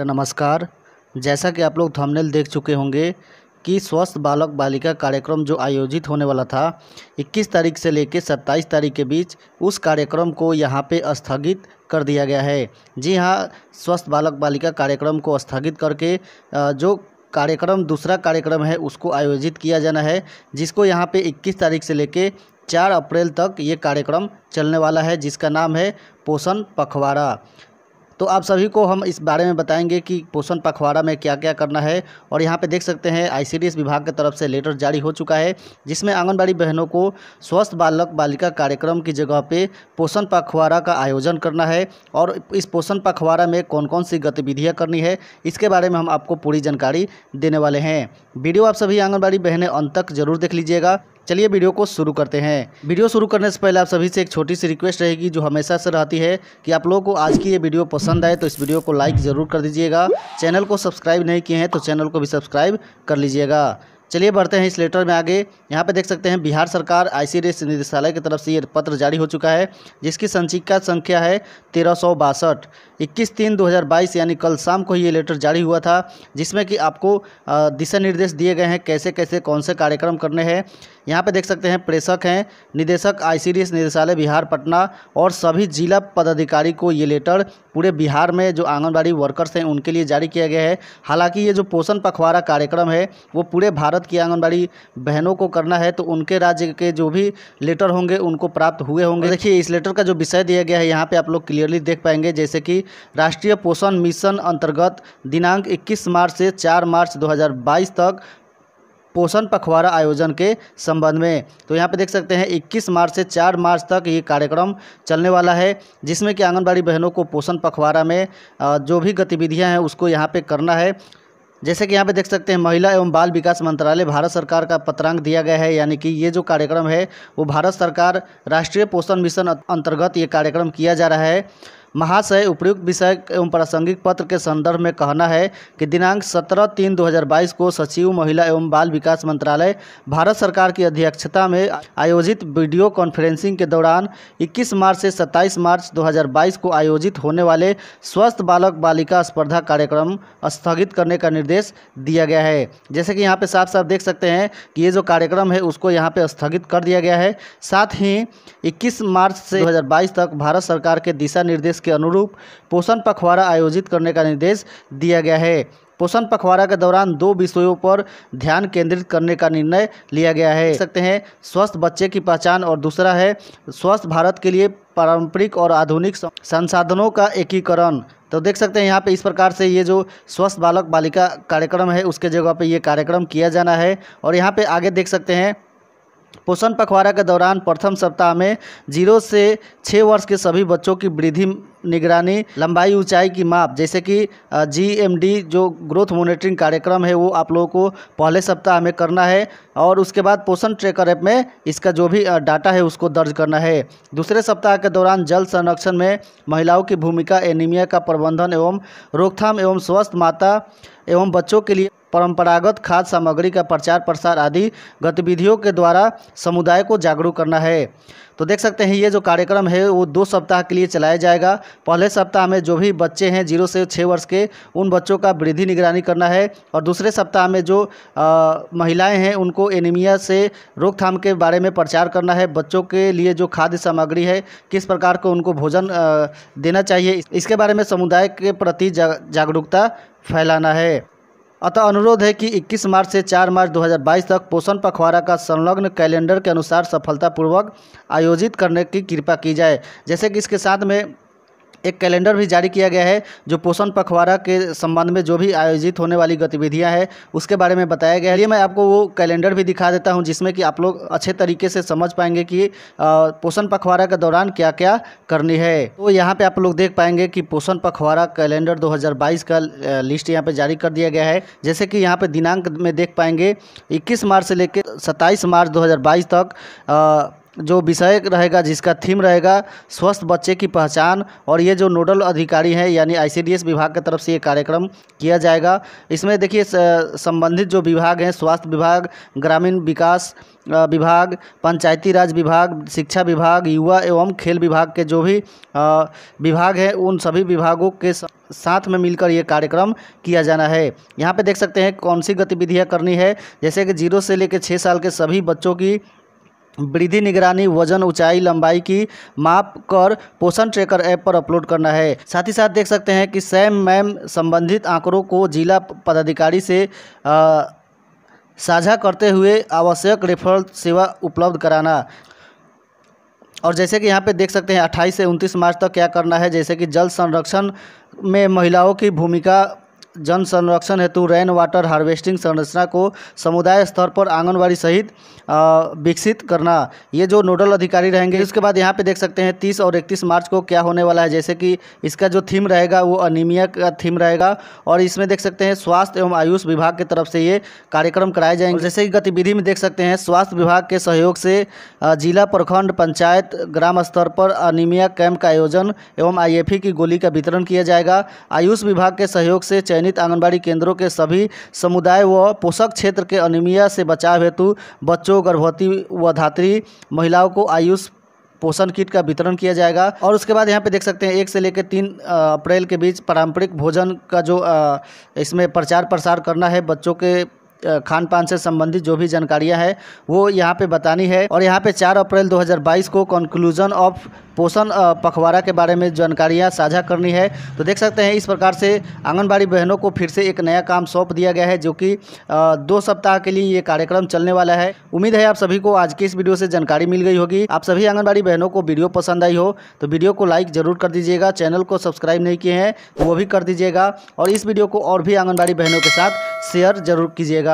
नमस्कार जैसा कि आप लोग थंबनेल देख चुके होंगे कि स्वस्थ बालक बालिका कार्यक्रम जो आयोजित होने वाला था 21 तारीख से लेकर 27 तारीख के बीच उस कार्यक्रम को यहाँ पे स्थगित कर दिया गया है जी हाँ स्वस्थ बालक बालिका कार्यक्रम को स्थगित करके जो कार्यक्रम दूसरा कार्यक्रम है उसको आयोजित किया जाना है जिसको यहाँ पर इक्कीस तारीख से लेके चार अप्रैल तक ये कार्यक्रम चलने वाला है जिसका नाम है पोषण पखवाड़ा तो आप सभी को हम इस बारे में बताएंगे कि पोषण पखवाड़ा में क्या क्या करना है और यहाँ पे देख सकते हैं आईसीडीएस विभाग की तरफ से लेटर जारी हो चुका है जिसमें आंगनबाड़ी बहनों को स्वस्थ बालक बालिका कार्यक्रम की जगह पे पोषण पखवाड़ा का आयोजन करना है और इस पोषण पखवाड़ा में कौन कौन सी गतिविधियाँ करनी है इसके बारे में हम आपको पूरी जानकारी देने वाले हैं वीडियो आप सभी आंगनबाड़ी बहनें अंत तक जरूर देख लीजिएगा चलिए वीडियो को शुरू करते हैं वीडियो शुरू करने से पहले आप सभी से एक छोटी सी रिक्वेस्ट रहेगी जो हमेशा से रहती है कि आप लोगों को आज की ये वीडियो पसंद आए तो इस वीडियो को लाइक ज़रूर कर दीजिएगा चैनल को सब्सक्राइब नहीं किए हैं तो चैनल को भी सब्सक्राइब कर लीजिएगा चलिए बढ़ते हैं इस लेटर में आगे यहाँ पे देख सकते हैं बिहार सरकार आई सी निदेशालय की तरफ से ये पत्र जारी हो चुका है जिसकी संचिका संख्या है तेरह सौ बासठ इक्कीस तीन दो हज़ार बाईस यानी कल शाम को ये लेटर जारी हुआ था जिसमें कि आपको दिशा निर्देश दिए गए हैं कैसे कैसे कौन से कार्यक्रम करने हैं यहाँ पर देख सकते हैं प्रेषक हैं निदेशक आई निदेशालय बिहार पटना और सभी जिला पदाधिकारी को ये लेटर पूरे बिहार में जो आंगनबाड़ी वर्कर्स हैं उनके लिए जारी किया गया है हालाँकि ये जो पोषण पखवाड़ा कार्यक्रम है वो पूरे भारत बात की आंगनबाड़ी बहनों को करना है तो उनके राज्य के जो भी लेटर होंगे उनको प्राप्त हुए होंगे देखिए इस लेटर का जो विषय दिया गया है यहाँ पे आप लोग क्लियरली देख पाएंगे जैसे कि राष्ट्रीय पोषण मिशन अंतर्गत दिनांक इक्कीस मार्च से चार मार्च दो तक पोषण पखवाड़ा आयोजन के संबंध में तो यहाँ पे देख सकते हैं 21 मार्च से 4 मार्च तक ये कार्यक्रम चलने वाला है जिसमें कि आंगनबाड़ी बहनों को पोषण पखवाड़ा में जो भी गतिविधियाँ हैं उसको यहाँ पे करना है जैसे कि यहाँ पे देख सकते हैं महिला एवं बाल विकास मंत्रालय भारत सरकार का पत्रांक दिया गया है यानी कि ये जो कार्यक्रम है वो भारत सरकार राष्ट्रीय पोषण मिशन अंतर्गत ये कार्यक्रम किया जा रहा है महाशय उपयुक्त विषय एवं प्रासंगिक पत्र के संदर्भ में कहना है कि दिनांक 17 तीन 2022 को सचिव महिला एवं बाल विकास मंत्रालय भारत सरकार की अध्यक्षता में आयोजित वीडियो कॉन्फ्रेंसिंग के दौरान 21 मार्च से 27 मार्च 2022 को आयोजित होने वाले स्वस्थ बालक बालिका स्पर्धा कार्यक्रम स्थगित करने का निर्देश दिया गया है जैसे कि यहाँ पर साफ साफ देख सकते हैं कि ये जो कार्यक्रम है उसको यहाँ पर स्थगित कर दिया गया है साथ ही इक्कीस मार्च से दो तक भारत सरकार के दिशा निर्देश के अनुरूप पोषण पखवाड़ा आयोजित करने का निर्देश दिया गया है पोषण पखवाड़ा के दौरान दो विषयों पर ध्यान केंद्रित करने का निर्णय लिया गया है सकते हैं स्वस्थ बच्चे की पहचान और दूसरा है स्वस्थ भारत के लिए पारंपरिक और आधुनिक संसाधनों का एकीकरण तो देख सकते हैं यहाँ पे इस प्रकार से ये जो स्वस्थ बालक बालिका कार्यक्रम है उसके जगह पे ये कार्यक्रम किया जाना है और यहाँ पे आगे देख सकते हैं पोषण पखवाड़ा के दौरान प्रथम सप्ताह में जीरो से छः वर्ष के सभी बच्चों की वृद्धि निगरानी लंबाई ऊंचाई की माप जैसे कि जीएमडी जो ग्रोथ मॉनिटरिंग कार्यक्रम है वो आप लोगों को पहले सप्ताह में करना है और उसके बाद पोषण ट्रेकर ऐप में इसका जो भी डाटा है उसको दर्ज करना है दूसरे सप्ताह के दौरान जल संरक्षण में महिलाओं की भूमिका एनीमिया का प्रबंधन एवं रोकथाम एवं स्वस्थ माता एवं बच्चों के लिए परंपरागत खाद्य सामग्री का प्रचार प्रसार आदि गतिविधियों के द्वारा समुदाय को जागरूक करना है तो देख सकते हैं ये जो कार्यक्रम है वो दो सप्ताह के लिए चलाया जाएगा पहले सप्ताह में जो भी बच्चे हैं जीरो से छः वर्ष के उन बच्चों का वृद्धि निगरानी करना है और दूसरे सप्ताह में जो आ, महिलाएं हैं उनको एनीमिया से रोकथाम के बारे में प्रचार करना है बच्चों के लिए जो खाद्य सामग्री है किस प्रकार को उनको भोजन आ, देना चाहिए इसके बारे में समुदाय के प्रति जा, जागरूकता फैलाना है अतः अनुरोध है कि 21 मार्च से 4 मार्च 2022 तक पोषण पखवाड़ा का संलग्न कैलेंडर के अनुसार सफलतापूर्वक आयोजित करने की कृपा की जाए जैसे कि इसके साथ में एक कैलेंडर भी जारी किया गया है जो पोषण पखवाड़ा के संबंध में जो भी आयोजित होने वाली गतिविधियाँ हैं उसके बारे में बताया गया है ये मैं आपको वो कैलेंडर भी दिखा देता हूँ जिसमें कि आप लोग अच्छे तरीके से समझ पाएंगे कि पोषण पखवाड़ा के दौरान क्या क्या करनी है तो यहाँ पर आप लोग देख पाएंगे कि पोषण पखवाड़ा कैलेंडर दो का लिस्ट यहाँ पर जारी कर दिया गया है जैसे कि यहाँ पर दिनांक में देख पाएंगे इक्कीस मार्च से लेकर सत्ताईस मार्च दो तक जो विषय रहेगा जिसका थीम रहेगा स्वस्थ बच्चे की पहचान और ये जो नोडल अधिकारी हैं यानी आईसीडीएस विभाग की तरफ से ये कार्यक्रम किया जाएगा इसमें देखिए संबंधित जो विभाग हैं स्वास्थ्य विभाग ग्रामीण विकास विभाग पंचायती राज विभाग शिक्षा विभाग युवा एवं खेल विभाग के जो भी विभाग हैं उन सभी विभागों के साथ में मिलकर ये कार्यक्रम किया जाना है यहाँ पे देख सकते हैं कौन सी गतिविधियाँ करनी है जैसे कि जीरो से लेकर छः साल के सभी बच्चों की वृद्धि निगरानी वजन ऊंचाई लंबाई की माप कर पोषण ट्रैकर ऐप पर अपलोड करना है साथ ही साथ देख सकते हैं कि सैम मैम संबंधित आंकड़ों को जिला पदाधिकारी से साझा करते हुए आवश्यक रेफरल सेवा उपलब्ध कराना और जैसे कि यहाँ पे देख सकते हैं 28 से 29 मार्च तक क्या करना है जैसे कि जल संरक्षण में महिलाओं की भूमिका जन संरक्षण हेतु रेन वाटर हार्वेस्टिंग संरचना को समुदाय स्तर पर आंगनबाड़ी सहित विकसित करना ये जो नोडल अधिकारी रहेंगे इसके बाद यहाँ पे देख सकते हैं तीस और इकतीस मार्च को क्या होने वाला है जैसे कि इसका जो थीम रहेगा वो अनिमिया का थीम रहेगा और इसमें देख सकते हैं स्वास्थ्य एवं आयुष विभाग की तरफ से ये कार्यक्रम कराए जाएंगे जैसे कि गतिविधि में देख सकते हैं स्वास्थ्य विभाग के सहयोग से जिला प्रखंड पंचायत ग्राम स्तर पर अनिमिया कैंप का आयोजन एवं आई की गोली का वितरण किया जाएगा आयुष विभाग के सहयोग से चयन चयनित आंगनबाड़ी केंद्रों के सभी समुदाय व पोषक क्षेत्र के अनिमिया से बचाव हेतु बच्चों गर्भवती व धात्री महिलाओं को आयुष पोषण किट का वितरण किया जाएगा और उसके बाद यहाँ पे देख सकते हैं एक से लेकर तीन अप्रैल के बीच पारंपरिक भोजन का जो इसमें प्रचार प्रसार करना है बच्चों के खान पान से संबंधित जो भी जानकारियाँ हैं वो यहाँ पे बतानी है और यहाँ पे चार अप्रैल दो को कंक्लूजन ऑफ पोषण पखवाड़ा के बारे में जानकारियां साझा करनी है तो देख सकते हैं इस प्रकार से आंगनबाड़ी बहनों को फिर से एक नया काम सौंप दिया गया है जो कि दो सप्ताह के लिए ये कार्यक्रम चलने वाला है उम्मीद है आप सभी को आज की इस वीडियो से जानकारी मिल गई होगी आप सभी आंगनबाड़ी बहनों को वीडियो पसंद आई हो तो वीडियो को लाइक जरूर कर दीजिएगा चैनल को सब्सक्राइब नहीं किए हैं तो वो भी कर दीजिएगा और इस वीडियो को और भी आंगनबाड़ी बहनों के साथ शेयर जरूर कीजिएगा